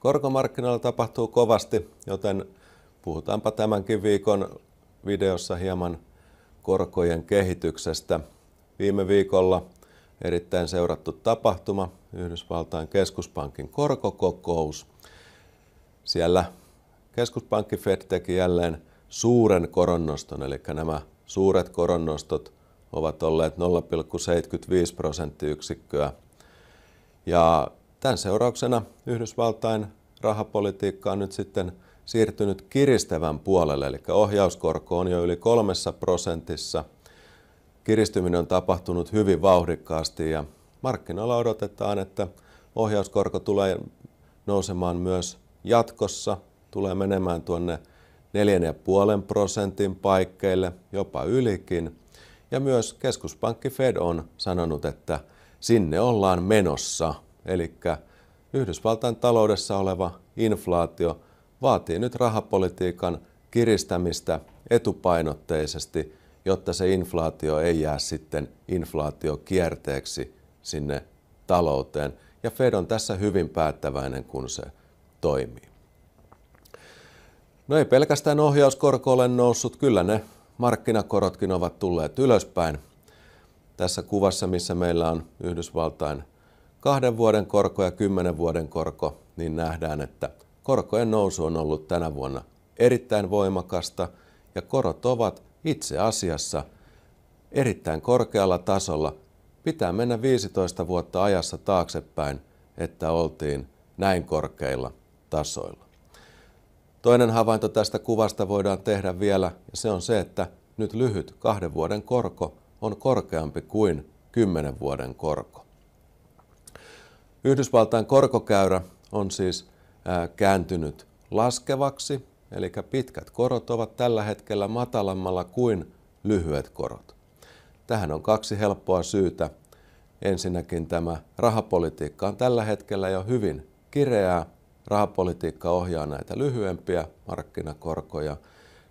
Korkomarkkinoilla tapahtuu kovasti, joten puhutaanpa tämänkin viikon videossa hieman korkojen kehityksestä. Viime viikolla erittäin seurattu tapahtuma, Yhdysvaltain keskuspankin korkokokous. Siellä keskuspankki Fed teki jälleen suuren koronnoston, eli nämä suuret koronnostot ovat olleet 0,75 prosenttiyksikköä. Ja tämän seurauksena Yhdysvaltain rahapolitiikka on nyt sitten siirtynyt kiristävän puolelle, eli ohjauskorko on jo yli kolmessa prosentissa. Kiristyminen on tapahtunut hyvin vauhdikkaasti ja markkinoilla odotetaan, että ohjauskorko tulee nousemaan myös jatkossa, tulee menemään tuonne 4,5 prosentin paikkeille, jopa ylikin – ja myös keskuspankki Fed on sanonut, että sinne ollaan menossa. Eli Yhdysvaltain taloudessa oleva inflaatio vaatii nyt rahapolitiikan kiristämistä etupainotteisesti, jotta se inflaatio ei jää sitten inflaatiokierteeksi sinne talouteen. Ja Fed on tässä hyvin päättäväinen, kun se toimii. No ei pelkästään ohjauskorko ole noussut, kyllä ne markkinakorotkin ovat tulleet ylöspäin. Tässä kuvassa, missä meillä on Yhdysvaltain kahden vuoden korko ja kymmenen vuoden korko, niin nähdään, että korkojen nousu on ollut tänä vuonna erittäin voimakasta ja korot ovat itse asiassa erittäin korkealla tasolla. Pitää mennä 15 vuotta ajassa taaksepäin, että oltiin näin korkeilla tasoilla. Toinen havainto tästä kuvasta voidaan tehdä vielä, ja se on se, että nyt lyhyt kahden vuoden korko on korkeampi kuin kymmenen vuoden korko. Yhdysvaltain korkokäyrä on siis kääntynyt laskevaksi, eli pitkät korot ovat tällä hetkellä matalammalla kuin lyhyet korot. Tähän on kaksi helppoa syytä. Ensinnäkin tämä rahapolitiikka on tällä hetkellä jo hyvin kireää, Rahapolitiikka ohjaa näitä lyhyempiä markkinakorkoja.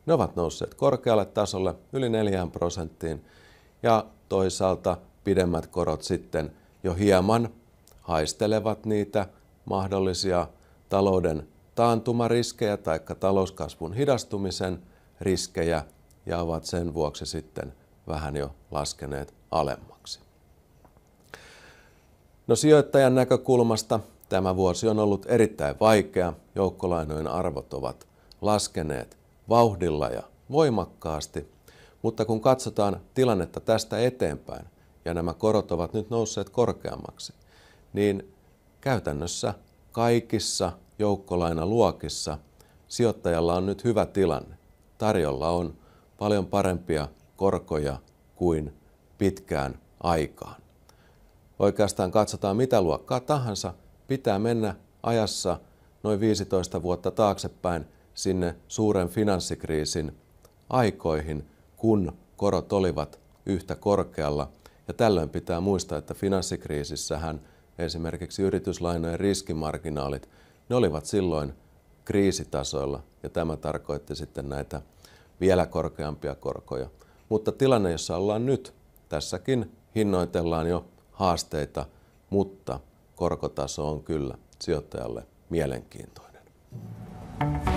Ne ovat nousseet korkealle tasolle yli 4 prosenttiin ja toisaalta pidemmät korot sitten jo hieman haistelevat niitä mahdollisia talouden taantumariskejä tai talouskasvun hidastumisen riskejä ja ovat sen vuoksi sitten vähän jo laskeneet alemmaksi. No sijoittajan näkökulmasta Tämä vuosi on ollut erittäin vaikea. Joukkolainojen arvot ovat laskeneet vauhdilla ja voimakkaasti. Mutta kun katsotaan tilannetta tästä eteenpäin, ja nämä korot ovat nyt nousseet korkeammaksi, niin käytännössä kaikissa joukkolainaluokissa sijoittajalla on nyt hyvä tilanne. Tarjolla on paljon parempia korkoja kuin pitkään aikaan. Oikeastaan katsotaan mitä luokkaa tahansa, pitää mennä ajassa noin 15 vuotta taaksepäin sinne suuren finanssikriisin aikoihin, kun korot olivat yhtä korkealla. Ja tällöin pitää muistaa, että finanssikriisissähän esimerkiksi yrityslainojen riskimarginaalit, ne olivat silloin kriisitasoilla ja tämä tarkoitti sitten näitä vielä korkeampia korkoja. Mutta tilanne, jossa ollaan nyt, tässäkin hinnoitellaan jo haasteita, mutta korkotaso on kyllä sijoittajalle mielenkiintoinen. Mm-hmm.